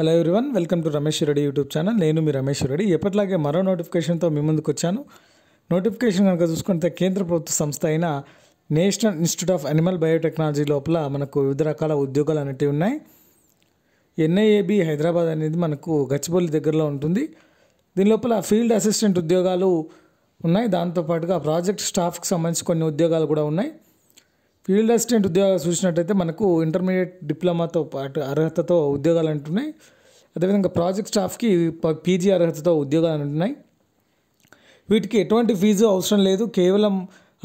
hello everyone welcome to Ramesh Reddy YouTube channel నేను మీ రమేష్ రెడ్డి ఎప్పటిలాగే మరో నోటిఫికేషన్తో మీ ముందుకు వచ్చాను నోటిఫికేషన్ కనుక చూసుకుంటే కేంద్ర ప్రభుత్వ సంస్థ అయిన National Institute of Animal Biotechnology లోపల మనకు వివిధ రకాల ఉద్యోగాలు అనేటివి ఉన్నాయి ఎన్ఐఏబి హైదరాబాద్ అనేది మనకు గచ్చిబౌలి దగ్గరలో ఉంటుంది దీని లోపల ఫీల్డ్ అసిస్టెంట్ ఉద్యోగాలు ఉన్నాయి దాంతోపాటుగా ప్రాజెక్ట్ స్టాఫ్కి సంబంధించి కొన్ని ఉద్యోగాలు కూడా ఉన్నాయి ఫీల్డ్ అసిస్టెంట్ ఉద్యోగాలు చూసినట్టయితే మనకు ఇంటర్మీడియట్ డిప్లొమాతో పాటు అర్హతతో ఉద్యోగాలు అంటున్నాయి అదేవిధంగా ప్రాజెక్ట్ స్టాఫ్కి పీజీ అర్హతతో ఉద్యోగాలు అంటున్నాయి వీటికి ఎటువంటి ఫీజు అవసరం లేదు కేవలం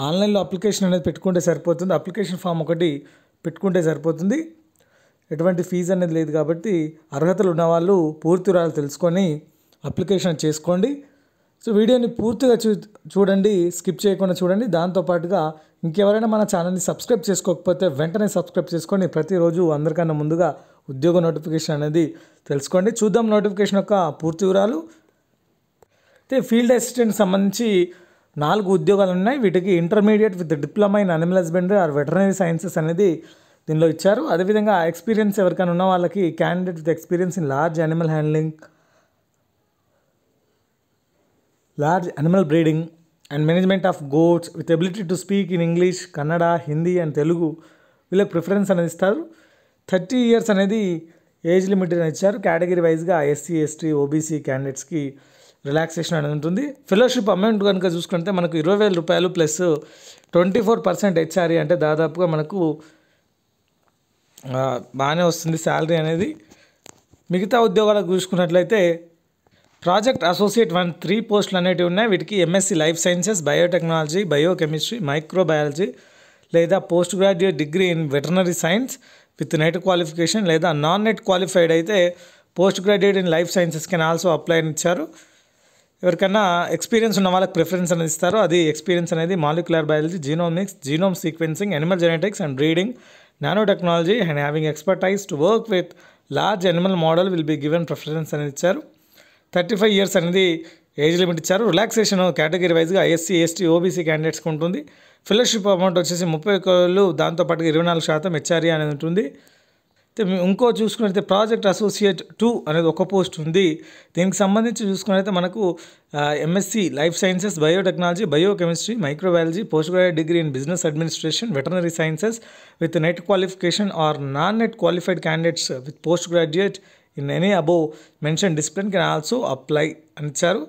ఆన్లైన్లో అప్లికేషన్ అనేది పెట్టుకుంటే సరిపోతుంది అప్లికేషన్ ఫామ్ ఒకటి పెట్టుకుంటే సరిపోతుంది ఎటువంటి ఫీజు అనేది లేదు కాబట్టి అర్హతలు ఉన్నవాళ్ళు పూర్తి వివరాలు తెలుసుకొని అప్లికేషన్ చేసుకోండి సో వీడియోని పూర్తిగా చూ చూడండి స్కిప్ చేయకుండా చూడండి దాంతోపాటుగా ఇంకెవరైనా మన ఛానల్ని సబ్స్క్రైబ్ చేసుకోకపోతే వెంటనే సబ్స్క్రైబ్ చేసుకొని ప్రతిరోజు అందరికన్నా ముందుగా ఉద్యోగ నోటిఫికేషన్ అనేది తెలుసుకోండి చూద్దాం నోటిఫికేషన్ యొక్క పూర్తి వివరాలు అయితే ఫీల్డ్ అసిస్టెంట్ సంబంధించి నాలుగు ఉద్యోగాలు ఉన్నాయి వీటికి intermediate with diploma in animal husbandry or veterinary sciences అనేది దీనిలో ఇచ్చారు అదేవిధంగా ఎక్స్పీరియన్స్ ఎవరికైనా ఉన్న వాళ్ళకి candidate with experience in large animal handling large animal breeding and management of goats with ability to speak in English Kannada Hindi and Telugu వీళ్ళకి preference అనేది ఇస్తారు థర్టీ ఇయర్స్ అనేది ఏజ్ లిమిట్ అని ఇచ్చారు కేటగిరీ వైజ్గా ఎస్సీ ఎస్టీ ఓబీసీ క్యాండిడేట్స్కి రిలాక్సేషన్ అనేది ఉంటుంది ఫెలోషిప్ అమౌంట్ కనుక చూసుకుంటే మనకు ఇరవై వేల రూపాయలు plus twenty four percent HRA అంటే దాదాపుగా మనకు బాగానే వస్తుంది శాలరీ అనేది మిగతా ఉద్యోగాలకు చూసుకున్నట్లయితే ప్రాజెక్ట్ అసోసియేట్ వన్ త్రీ పోస్టులు అనేటివి ఉన్నాయి వీటికి MSc life sciences biotechnology biochemistry microbiology లేదా post graduate degree in veterinary science with NET qualification లేదా నాన్ నెట్ క్వాలిఫైడ్ అయితే post graduate in life sciences can also apply అని ఇచ్చారు ఎవరికైనా ఎక్స్పీరియన్స్ ఉన్న వాళ్ళకి ప్రిఫరెన్స్ అనేది ఇస్తారు అది ఎక్స్పీరియన్స్ అనేది molecular biology genomics genome sequencing animal genetics and breeding nano technology and having expertise to work with large animal model will be given preference అనేది ఇచ్చారు థర్టీ ఫైవ్ ఇయర్స్ అనేది ఏజ్ లిమిట్ ఇచ్చారు relaxation category వైజ్గా SC ST OBC క్యాండిడేట్స్కి ఉంటుంది fellowship amount వచ్చేసి ముప్పై కోళ్ళు దాంతోపాటుగా ఇరవై నాలుగు శాతం హెచ్ఆర్ఏ అనేది ఉంటుంది ఇంకో చూసుకున్నట్టయితే ప్రాజెక్ట్ అసోసియేట్ టూ అనేది ఒక పోస్ట్ ఉంది దీనికి సంబంధించి చూసుకున్నట్టయితే మనకు MSc life sciences biotechnology biochemistry microbiology post graduate degree in business administration veterinary sciences with NET qualification or non NET qualified candidates with post graduate in any above mention discipline can also apply అని ఇచ్చారు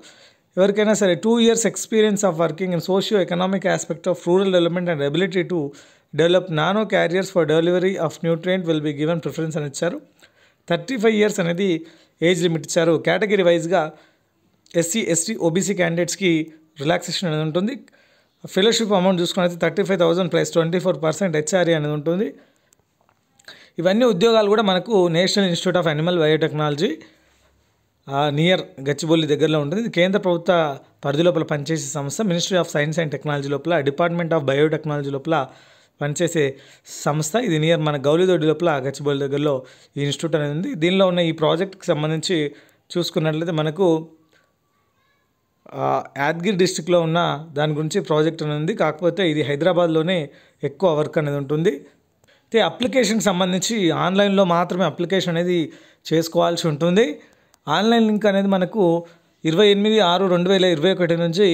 ఎవరికైనా సరే two years experience of working in socio economic aspect of rural development and ability to develop nano carriers for delivery of nutrient will be given preference అని ఇచ్చారు thirty five years అనేది age limit ఇచ్చారు category వైజ్గా SC ST OBC క్యాండిడేట్స్కి relaxation అనేది ఉంటుంది fellowship amount చూసుకుని అయితే thirty five thousand plus twenty four percent HRA అనేది ఉంటుంది ఇవన్నీ ఉద్యోగాలు కూడా మనకు National Institute of Animal Biotechnology near Gachibowli దగ్గరలో ఉంటుంది ఇది కేంద్ర ప్రభుత్వ పరిధి లోపల పనిచేసే సంస్థ Ministry of Science and Technology లోపల డిపార్ట్మెంట్ ఆఫ్ బయోటెక్నాలజీ లోపల పనిచేసే సంస్థ ఇది నియర్ మన గౌలిదొడ్డి లోపల గచ్చిబొల్లి దగ్గరలో ఈ ఇన్స్టిట్యూట్ అనేది ఉంది దీనిలో ఉన్న ఈ ప్రాజెక్ట్కి సంబంధించి చూసుకున్నట్లయితే మనకు యాద్గిరి డిస్టిక్లో ఉన్న దాని గురించి ప్రాజెక్ట్ అనేది ఉంది కాకపోతే ఇది హైదరాబాద్లోనే ఎక్కువ వర్క్ అనేది ఉంటుంది అయితే అప్లికేషన్కి సంబంధించి ఆన్లైన్లో మాత్రమే అప్లికేషన్ అనేది చేసుకోవాల్సి ఉంటుంది ఆన్లైన్ లింక్ అనేది మనకు ఇరవై ఎనిమిది ఆరు రెండు వేల ఇరవై ఒకటి నుంచి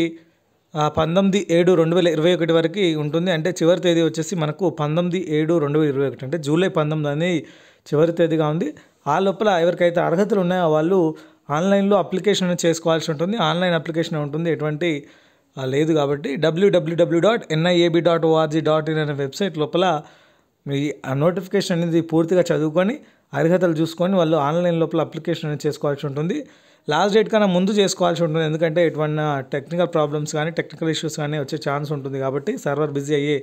పంతొమ్మిది ఏడు రెండు వేల ఇరవై ఒకటి వరకు ఉంటుంది అంటే చివరి తేదీ వచ్చేసి మనకు పంతొమ్మిది ఏడు రెండు వేల ఇరవై ఒకటి అంటే జూలై పంతొమ్మిది అనేది చివరి తేదీగా ఉంది ఆ లోపల ఎవరికైతే అర్హతలు ఉన్నాయో వాళ్ళు ఆన్లైన్లో అప్లికేషన్ చేసుకోవాల్సి ఉంటుంది ఆన్లైన్ అప్లికేషన్ ఉంటుంది ఎటువంటి లేదు కాబట్టి డబ్ల్యూడబ్ల్యూడబ్ల్యూ dot NIAB dot ORG dot in అనే వెబ్సైట్ లోపల మీ ఆ నోటిఫికేషన్ అనేది పూర్తిగా చదువుకొని అర్హతలు చూసుకొని వాళ్ళు ఆన్లైన్ లోపల అప్లికేషన్ అనేది చేసుకోవాల్సి ఉంటుంది లాస్ట్ డేట్ కన్నా ముందు చేసుకోవాల్సి ఉంటుంది ఎందుకంటే ఎటువంటి టెక్నికల్ ప్రాబ్లమ్స్ కానీ టెక్నికల్ ఇష్యూస్ కానీ వచ్చే ఛాన్స్ ఉంటుంది కాబట్టి సర్వర్ బిజీ అయ్యే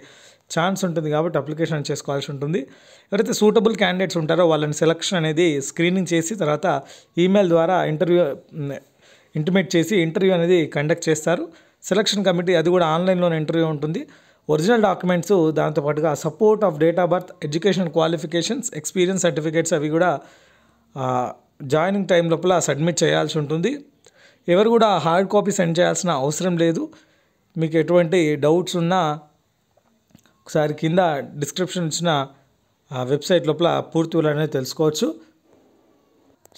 ఛాన్స్ ఉంటుంది కాబట్టి అప్లికేషన్ చేసుకోవాల్సి ఉంటుంది ఎవరైతే సూటబుల్ క్యాండిడేట్స్ ఉంటారో వాళ్ళని సెలక్షన్ అనేది స్క్రీనింగ్ చేసి తర్వాత ఈమెయిల్ ద్వారా ఇంటర్వ్యూ ఇంటిమేట్ చేసి ఇంటర్వ్యూ అనేది కండక్ట్ చేస్తారు సెలక్షన్ కమిటీ అది కూడా ఆన్లైన్లోనే ఇంటర్వ్యూ ఉంటుంది ఒరిజినల్ డాక్యుమెంట్స్ దాంతోపాటుగా support of date of birth education qualifications experience certificates అవి కూడా జాయినింగ్ టైం లోపల సబ్మిట్ చేయాల్సి ఉంటుంది ఎవరు కూడా హార్డ్ కాపీ సెండ్ చేయాల్సిన అవసరం లేదు మీకు ఎటువంటి డౌట్స్ ఉన్నా ఒకసారి కింద డిస్క్రిప్షన్ ఇచ్చిన వెబ్సైట్ లోపల పూర్తి వివరాలు తెలుసుకోవచ్చు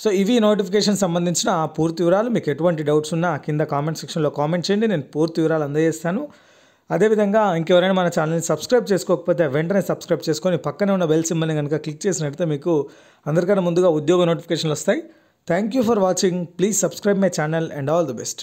సో ఇవి నోటిఫికేషన్ సంబంధించిన పూర్తి వివరాలు మీకు ఎటువంటి డౌట్స్ ఉన్నా కింద కామెంట్ సెక్షన్లో కామెంట్ చేయండి నేను పూర్తి వివరాలు అందజేస్తాను అదేవిధంగా ఇంకెవరైనా మన ఛానల్ని సబ్స్క్రైబ్ చేసుకోకపోతే వెంటనే సబ్స్క్రైబ్ చేసుకొని పక్కనే ఉన్న బెల్ సింబల్ని కనుక క్లిక్ చేసినట్లయితే మీకు అందరికన్నా ముందుగా ఉద్యోగ నోటిఫికేషన్లు వస్తాయి thank you for watching please subscribe my channel and all the best